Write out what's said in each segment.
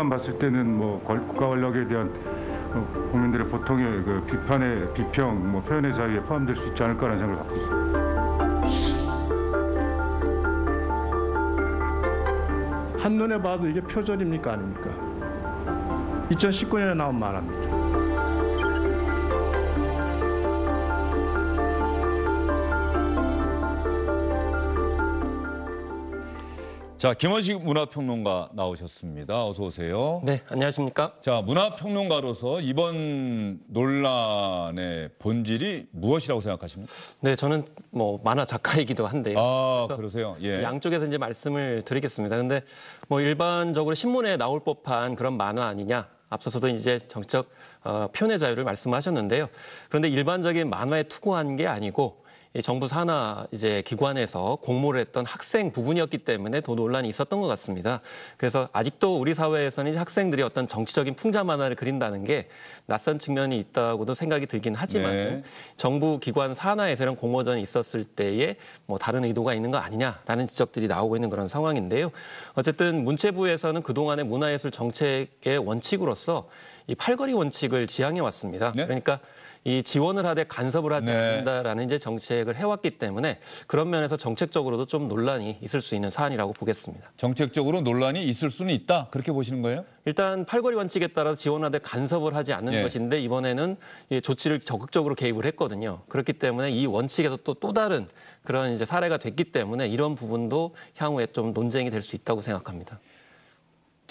외부만 봤을 때는 뭐 국가 권력에 대한 뭐 국민들의 보통의 그 비판의 비평, 뭐 표현의 자유에 포함될 수 있지 않을까라는 생각을 갖고 있습니다. 한눈에 봐도 이게 표절입니까 아닙니까? 2019년에 나온 만입니다 자, 김원식 문화평론가 나오셨습니다. 어서 오세요. 네, 안녕하십니까? 자, 문화평론가로서 이번 논란의 본질이 무엇이라고 생각하십니까? 네, 저는 뭐 만화 작가이기도 한데. 요 아, 그러세요? 예. 양쪽에서 이제 말씀을 드리겠습니다. 근데 뭐 일반적으로 신문에 나올 법한 그런 만화 아니냐? 앞서서도 이제 정적 어, 표현의 자유를 말씀하셨는데요. 그런데 일반적인 만화에 투고한 게 아니고 예, 정부 산하 이제 기관에서 공모를 했던 학생 부분이었기 때문에 더 논란이 있었던 것 같습니다. 그래서 아직도 우리 사회에서는 학생들이 어떤 정치적인 풍자 만화를 그린다는 게 낯선 측면이 있다고도 생각이 들긴 하지만 네. 정부 기관 산하에서 이런 공모전이 있었을 때에 뭐 다른 의도가 있는 거 아니냐라는 지적들이 나오고 있는 그런 상황인데요. 어쨌든 문체부에서는 그동안의 문화예술 정책의 원칙으로서 이 팔거리 원칙을 지향해 왔습니다. 네? 그러니까 이 지원을 하되 간섭을 하지 네. 않는다라는 이제 정책을 해왔기 때문에 그런 면에서 정책적으로도 좀 논란이 있을 수 있는 사안이라고 보겠습니다. 정책적으로 논란이 있을 수는 있다 그렇게 보시는 거예요? 일단 팔거리 원칙에 따라 지원하되 간섭을 하지 않는 예. 것인데 이번에는 이 조치를 적극적으로 개입을 했거든요. 그렇기 때문에 이 원칙에서 또 또 다른 그런 이제 사례가 됐기 때문에 이런 부분도 향후에 좀 논쟁이 될 수 있다고 생각합니다.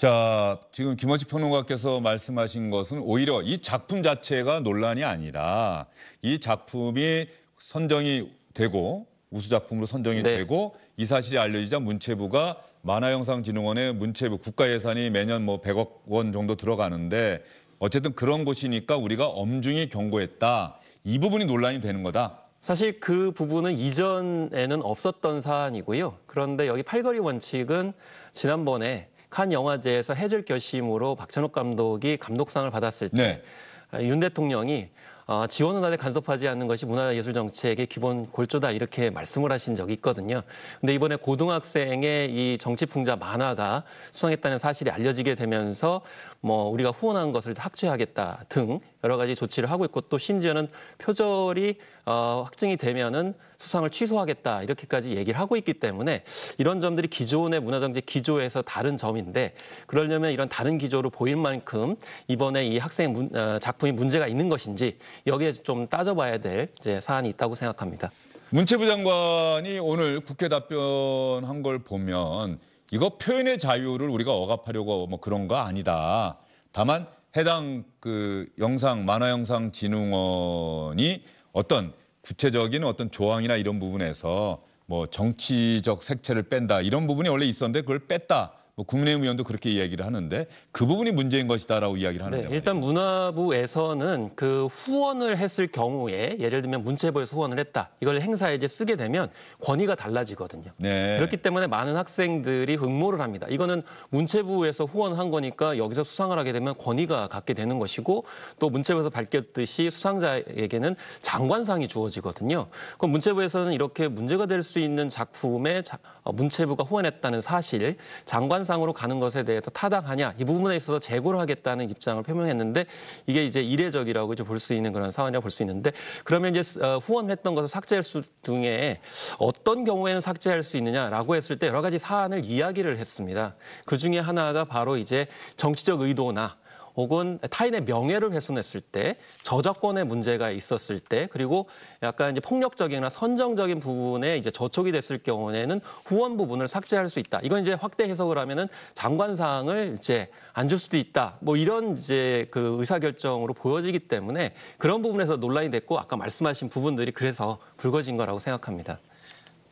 자, 지금 김원식 평론가께서 말씀하신 것은 오히려 이 작품 자체가 논란이 아니라 이 작품이 선정이 되고 우수 작품으로 선정이 네. 되고 이 사실이 알려지자 문체부가 만화영상진흥원의 문체부 국가 예산이 매년 뭐 100억 원 정도 들어가는데 어쨌든 그런 곳이니까 우리가 엄중히 경고했다. 이 부분이 논란이 되는 거다. 사실 그 부분은 이전에는 없었던 사안이고요. 그런데 여기 팔걸이 원칙은 지난번에 칸 영화제에서 해질 결심으로 박찬욱 감독이 감독상을 받았을 때윤 네. 대통령이 어, 지원 문화에 간섭하지 않는 것이 문화예술 정책의 기본 골조다 이렇게 말씀을 하신 적이 있거든요. 근데 이번에 고등학생의 이 정치풍자 만화가 수상했다는 사실이 알려지게 되면서 뭐 우리가 후원한 것을 학취하겠다 등 여러 가지 조치를 하고 있고 또 심지어는 표절이 어, 확증이 되면은 수상을 취소하겠다 이렇게까지 얘기를 하고 있기 때문에 이런 점들이 기존의 문화정책 기조에서 다른 점인데 그러려면 이런 다른 기조로 보일 만큼 이번에 이 학생 문, 어, 작품이 문제가 있는 것인지 여기에 좀 따져봐야 될 이제 사안이 있다고 생각합니다. 문체부 장관이 오늘 국회 답변한 걸 보면 이거 표현의 자유를 우리가 억압하려고 뭐 그런 거 아니다. 다만 해당 그 영상 만화 영상 진흥원이 어떤 구체적인 어떤 조항이나 이런 부분에서 뭐 정치적 색채를 뺀다 이런 부분이 원래 있었는데 그걸 뺐다 뭐 국민의힘 의원도 그렇게 이야기를 하는데 그 부분이 문제인 것이다라고 이야기를 하는데 네, 일단 문화부에서는 그 후원을 했을 경우에 예를 들면 문체부에서 후원을 했다 이걸 행사에 이제 쓰게 되면 권위가 달라지거든요. 네. 그렇기 때문에 많은 학생들이 응모를 합니다. 이거는 문체부에서 후원한 거니까 여기서 수상을 하게 되면 권위가 갖게 되는 것이고 또 문체부에서 밝혔듯이 수상자에게는 장관상이 주어지거든요. 그럼 문체부에서는 이렇게 문제가 될 수 있는 작품에 어, 문체부가 후원했다는 사실 장관상 형상으로 가는 것에 대해서 타당하냐 이 부분에 있어서 재고를 하겠다는 입장을 표명했는데 이게 이제 이례적이라고 이제 볼 수 있는 그런 상황이라고 볼 수 있는데 그러면 이제 어, 후원했던 것을 삭제할 수 등에 어떤 경우에는 삭제할 수 있느냐라고 했을 때 여러 가지 사안을 이야기를 했습니다. 그 중에 하나가 바로 이제 정치적 의도나 혹은 타인의 명예를 훼손했을 때 저작권의 문제가 있었을 때 그리고 약간 이제 폭력적이나 선정적인 부분에 이제 저촉이 됐을 경우에는 후원 부분을 삭제할 수 있다. 이건 이제 확대 해석을 하면은 장관 사항을 이제 안 줄 수도 있다. 뭐 이런 이제 그 의사 결정으로 보여지기 때문에 그런 부분에서 논란이 됐고 아까 말씀하신 부분들이 그래서 불거진 거라고 생각합니다.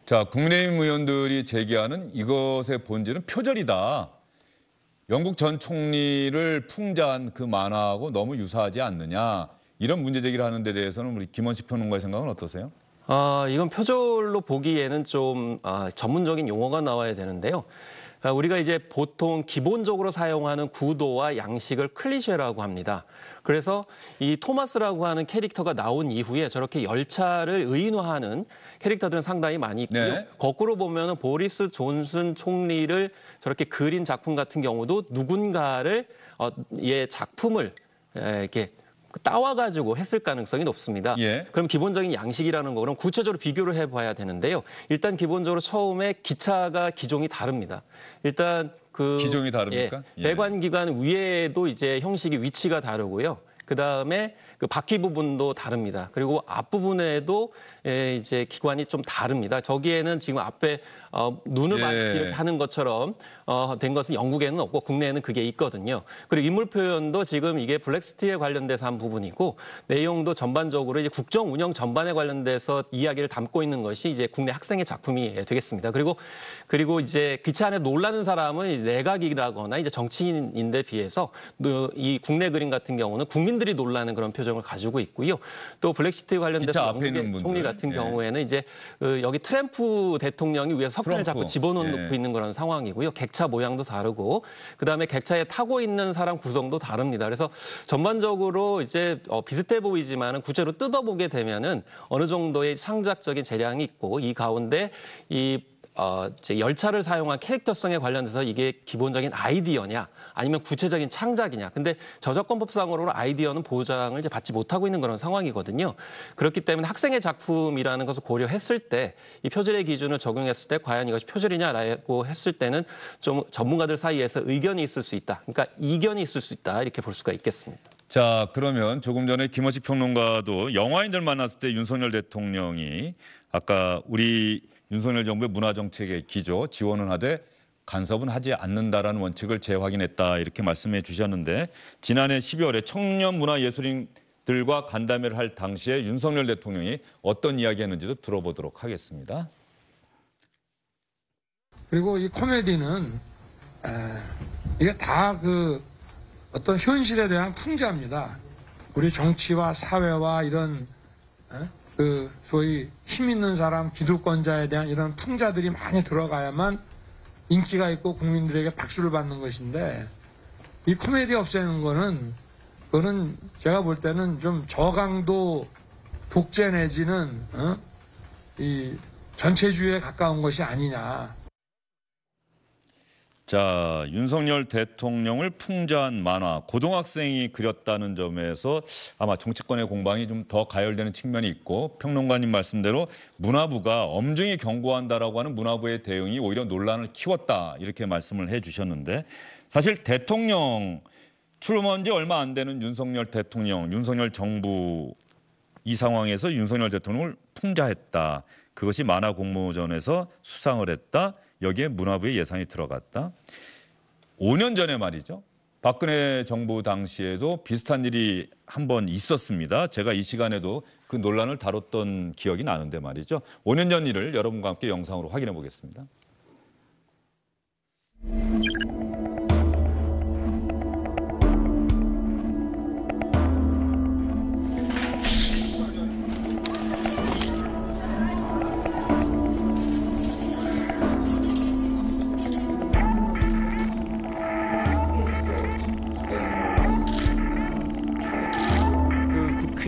자, 국민의힘 의원들이 제기하는 이것의 본질은 표절이다. 영국 전 총리를 풍자한 그 만화하고 너무 유사하지 않느냐 이런 문제 제기를 하는 데 대해서는 우리 김원식 평론가의 생각은 어떠세요? 아, 이건 표절로 보기에는 좀 아, 전문적인 용어가 나와야 되는데요. 아, 우리가 이제 보통 기본적으로 사용하는 구도와 양식을 클리셰라고 합니다. 그래서 이 토마스라고 하는 캐릭터가 나온 이후에 저렇게 열차를 의인화하는 캐릭터들은 상당히 많이 있고요. 네. 거꾸로 보면 보리스 존슨 총리를 저렇게 그린 작품 같은 경우도 누군가를 어, 얘 예, 작품을 이렇게 따와가지고 했을 가능성이 높습니다. 예. 그럼 기본적인 양식이라는 거 그럼 구체적으로 비교를 해봐야 되는데요. 일단 기본적으로 처음에 기차가 기종이 다릅니다. 일단 그 기종이 다릅니까? 예, 예. 배관기관 위에도 이제 형식이 위치가 다르고요. 그다음에 그 바퀴 부분도 다릅니다. 그리고 앞부분에도 예, 이제 기관이 좀 다릅니다. 저기에는 지금 앞에 어, 눈을 예. 많 하는 것처럼 어, 된 것은 영국에는 없고 국내에는 그게 있거든요. 그리고 인물 표현도 지금 이게 블랙스티에 관련돼서 한 부분이고 내용도 전반적으로 이제 국정 운영 전반에 관련돼서 이야기를 담고 있는 것이 이제 국내 학생의 작품이 되겠습니다. 그리고 그리고 이제 기차 안에 놀라는 사람은 내각이라거나 이제 정치인인데 비해서 이 국내 그림 같은 경우는 국민들이 놀라는 그런 표정을 가지고 있고요. 또 블랙시티 에관련된 영국 총리 같은 예. 경우에는 이제 그 여기 트램프 대통령이 위에서 석탄을 자꾸 집어넣고 예. 있는 그런 상황이고요. 객 객차 모양도 다르고 그다음에 객차에 타고 있는 사람 구성도 다릅니다. 그래서 전반적으로 이제 어, 비슷해 보이지만 구체로 뜯어보게 되면은 어느 정도의 창작적인 재량이 있고 이 가운데 이 어, 열차를 사용한 캐릭터성에 관련돼서 이게 기본적인 아이디어냐 아니면 구체적인 창작이냐. 근데 저작권법상으로는 아이디어는 보장을 이제 받지 못하고 있는 그런 상황이거든요. 그렇기 때문에 학생의 작품이라는 것을 고려했을 때 이 표절의 기준을 적용했을 때 과연 이것이 표절이냐라고 했을 때는 좀 전문가들 사이에서 의견이 있을 수 있다. 그러니까 이견이 있을 수 있다. 이렇게 볼 수가 있겠습니다. 자, 그러면 조금 전에 김원식 평론가도 영화인들 만났을 때 윤석열 대통령이 아까 우리 윤석열 정부의 문화정책의 기조 지원은 하되 간섭은 하지 않는다라는 원칙을 재확인했다 이렇게 말씀해 주셨는데 지난해 12월에 청년 문화예술인들과 간담회를 할 당시에 윤석열 대통령이 어떤 이야기했는지도 들어보도록 하겠습니다. 그리고 이 코미디는 에, 이게 다 그 어떤 현실에 대한 풍자입니다. 우리 정치와 사회와 이런 에? 그 소위 힘 있는 사람, 기득권자에 대한 이런 풍자들이 많이 들어가야만 인기가 있고 국민들에게 박수를 받는 것인데 이 코미디 없애는 거는 그거는 제가 볼 때는 좀 저강도 독재 내지는 어? 이 전체주의에 가까운 것이 아니냐. 자, 윤석열 대통령을 풍자한 만화, 고등학생이 그렸다는 점에서 아마 정치권의 공방이 좀 더 가열되는 측면이 있고 평론가님 말씀대로 문화부가 엄중히 경고한다라고 하는 문화부의 대응이 오히려 논란을 키웠다 이렇게 말씀을 해주셨는데 사실 대통령 출범한 지 얼마 안 되는 윤석열 대통령, 윤석열 정부 이 상황에서 윤석열 대통령을 풍자했다. 그것이 만화 공모전에서 수상을 했다. 여기에 문화부의 예산이 들어갔다. 5년 전에 말이죠. 박근혜 정부 당시에도 비슷한 일이 한 번 있었습니다. 제가 이 시간에도 그 논란을 다뤘던 기억이 나는데 말이죠. 5년 전 일을 여러분과 함께 영상으로 확인해 보겠습니다.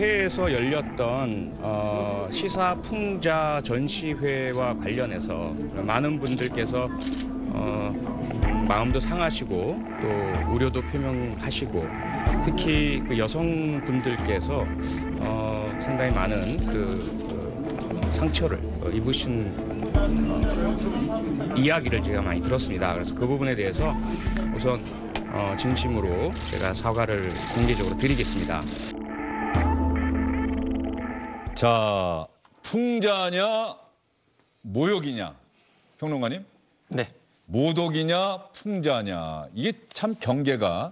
국회에서 열렸던 어, 시사 풍자 전시회와 관련해서 많은 분들께서 어, 마음도 상하시고 또 우려도 표명하시고 특히 그 여성분들께서 어, 상당히 많은 그, 그 상처를 입으신 어, 이야기를 제가 많이 들었습니다. 그래서 그 부분에 대해서 우선 어, 진심으로 제가 사과를 공개적으로 드리겠습니다. 자, 풍자냐, 모욕이냐, 평론가님? 네. 모독이냐, 풍자냐. 이게 참 경계가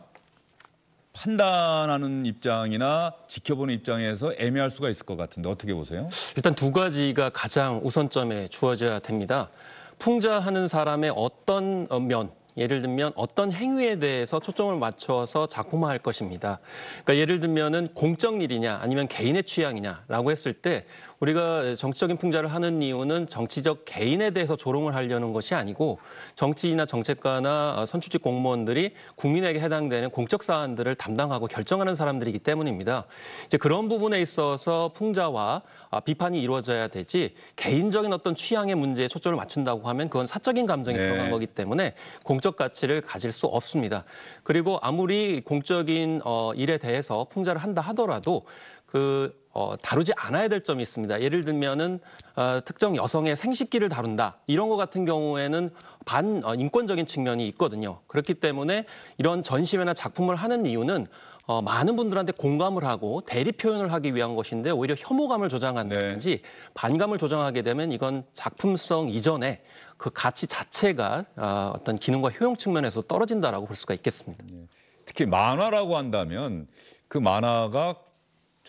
판단하는 입장이나 지켜보는 입장에서 애매할 수가 있을 것 같은데 어떻게 보세요? 일단 두 가지가 가장 우선점에 주어져야 됩니다. 풍자하는 사람의 어떤 어, 면, 예를 들면 어떤 행위에 대해서 초점을 맞춰서 작품화할 것입니다. 그러니까 예를 들면은 공적 일이냐 아니면 개인의 취향이냐라고 했을 때 우리가 정치적인 풍자를 하는 이유는 정치적 개인에 대해서 조롱을 하려는 것이 아니고 정치인이나 정책가나 선출직 공무원들이 국민에게 해당되는 공적 사안들을 담당하고 결정하는 사람들이기 때문입니다. 이제 그런 부분에 있어서 풍자와 아, 비판이 이루어져야 되지 개인적인 어떤 취향의 문제에 초점을 맞춘다고 하면 그건 사적인 감정이 네. 들어간 거기 때문에 공적 가치를 가질 수 없습니다. 그리고 아무리 공적인 어, 일에 대해서 풍자를 한다 하더라도 그 어, 다루지 않아야 될 점이 있습니다. 예를 들면은 어, 특정 여성의 생식기를 다룬다 이런 것 같은 경우에는 반 어, 인권적인 측면이 있거든요. 그렇기 때문에 이런 전시회나 작품을 하는 이유는 어, 많은 분들한테 공감을 하고 대리 표현을 하기 위한 것인데 오히려 혐오감을 조장한다든지 네. 반감을 조장하게 되면 이건 작품성 이전에 그 가치 자체가 어, 어떤 기능과 효용 측면에서 떨어진다라고 볼 수가 있겠습니다. 네. 특히 만화라고 한다면 그 만화가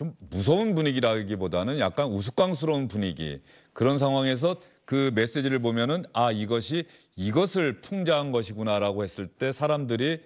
좀 무서운 분위기라기보다는 약간 우스꽝스러운 분위기 그런 상황에서 그 메시지를 보면은 아 이것이 이것을 풍자한 것이구나라고 했을 때 사람들이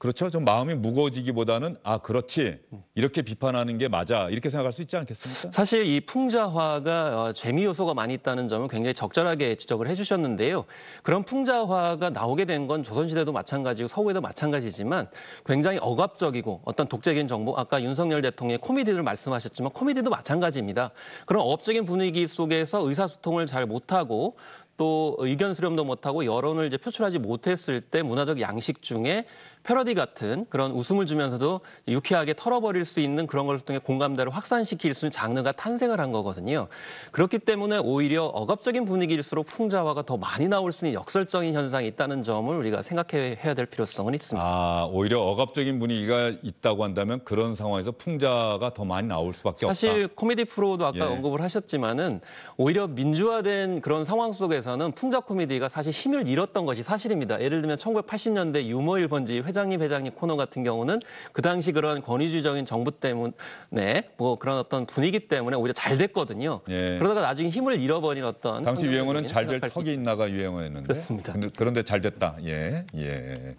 그렇죠. 좀 마음이 무거워지기보다는 아 그렇지 이렇게 비판하는 게 맞아 이렇게 생각할 수 있지 않겠습니까? 사실 이 풍자화가 어, 재미 요소가 많이 있다는 점은 굉장히 적절하게 지적을 해주셨는데요. 그런 풍자화가 나오게 된 건 조선시대도 마찬가지고 서구에도 마찬가지지만 굉장히 억압적이고 어떤 독재적인 정보 아까 윤석열 대통령의 코미디를 말씀하셨지만 코미디도 마찬가지입니다. 그런 억압적인 분위기 속에서 의사소통을 잘 못하고 또 의견 수렴도 못하고 여론을 이제 표출하지 못했을 때 문화적 양식 중에 패러디 같은 그런 웃음을 주면서도 유쾌하게 털어버릴 수 있는 그런 걸 통해 공감대를 확산시킬 수 있는 장르가 탄생을 한 거거든요. 그렇기 때문에 오히려 억압적인 분위기일수록 풍자화가 더 많이 나올 수 있는 역설적인 현상이 있다는 점을 우리가 생각해야 될 필요성은 있습니다. 아, 오히려 억압적인 분위기가 있다고 한다면 그런 상황에서 풍자가 더 많이 나올 수밖에 없다. 사실 코미디 프로도 아까 예. 언급을 하셨지만은 오히려 민주화된 그런 상황 속에서는 풍자 코미디가 사실 힘을 잃었던 것이 사실입니다. 예를 들면 1980년대 유머 일번지 회장님 회장님 코너 같은 경우는 그 당시 그런 권위주의적인 정부 때문에 뭐 그런 어떤 분위기 때문에 오히려 잘 됐거든요. 예. 그러다가 나중에 힘을 잃어버린 어떤 당시 유행어는 잘 될 턱이 있나가 유행어였는데 그렇습니다. 근데, 그런데 잘 됐다. 예, 예.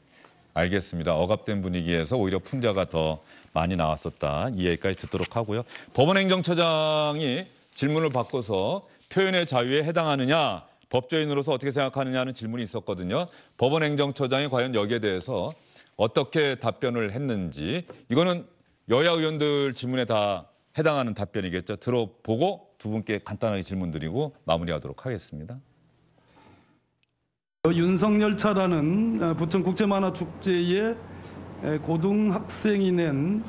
알겠습니다. 억압된 분위기에서 오히려 풍자가 더 많이 나왔었다. 이 얘기까지 듣도록 하고요. 법원행정처장이 질문을 바꿔서 표현의 자유에 해당하느냐, 법조인으로서 어떻게 생각하느냐는 질문이 있었거든요. 법원행정처장이 과연 여기에 대해서 어떻게 답변을 했는지 이거는 여야 의원들 질문에 다 해당하는 답변이겠죠. 들어보고 두 분께 간단하게 질문드리고 마무리하도록 하겠습니다. 윤석열차라는 아, 부천 국제만화축제에 고등학생이 낸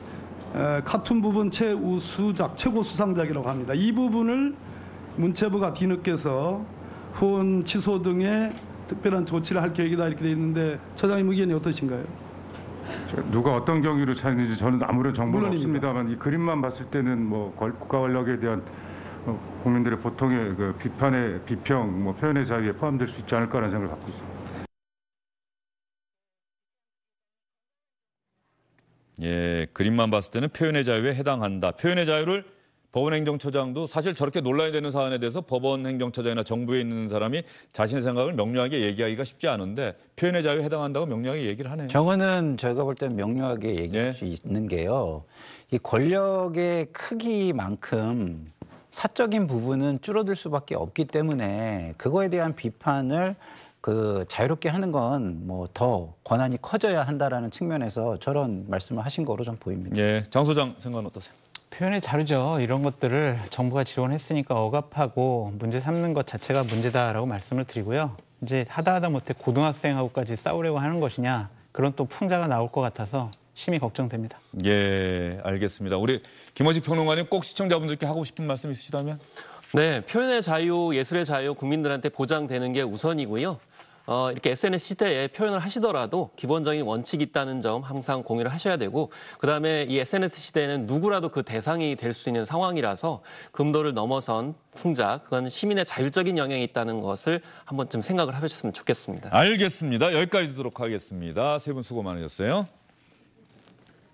아, 카툰 부분 최우수작, 최고 수상작이라고 합니다. 이 부분을 문체부가 뒤늦게서 후원 취소 등의 특별한 조치를 할 계획이다 이렇게 돼 있는데 처장님 의견이 어떠신가요? 누가 어떤 경위로 찾는지 저는 아무런 정보는 물론입니다. 없습니다만 이 그림만 봤을 때는 뭐 국가 권력에 대한 어, 국민들의 보통의 그 비판의 비평, 뭐 표현의 자유에 포함될 수 있지 않을까라는 생각을 갖고 있습니다. 예, 그림만 봤을 때는 표현의 자유에 해당한다. 표현의 자유를 법원행정처장도 사실 저렇게 논란이 되는 사안에 대해서 법원행정처장이나 정부에 있는 사람이 자신의 생각을 명료하게 얘기하기가 쉽지 않은데 표현의 자유에 해당한다고 명료하게 얘기를 하네요. 저거는 저희가 볼때 명료하게 얘기할 네. 수 있는 게요. 이 권력의 크기만큼 사적인 부분은 줄어들 수밖에 없기 때문에 그거에 대한 비판을 그 자유롭게 하는 건 뭐 더 권한이 커져야 한다라는 측면에서 저런 말씀을 하신 거로 좀 보입니다. 예, 장 소장 생각은 어떠세요? 표현의 자유죠. 이런 것들을 정부가 지원했으니까 억압하고 문제 삼는 것 자체가 문제다라고 말씀을 드리고요. 이제 하다 하다 못해 고등학생하고까지 싸우려고 하는 것이냐 그런 또 풍자가 나올 것 같아서 심히 걱정됩니다. 예, 알겠습니다. 우리 김원식 평론가님 꼭 시청자분들께 하고 싶은 말씀 있으시다면? 네, 표현의 자유, 예술의 자유 국민들한테 보장되는 게 우선이고요. 어, 이렇게 SNS 시대에 표현을 하시더라도 기본적인 원칙이 있다는 점 항상 공유를 하셔야 되고 그다음에 이 SNS 시대에는 누구라도 그 대상이 될 수 있는 상황이라서 금도를 넘어선 풍자 그건 시민의 자율적인 영향이 있다는 것을 한번 좀 생각을 해보셨으면 좋겠습니다. 알겠습니다. 여기까지 듣도록 하겠습니다. 세 분 수고 많으셨어요.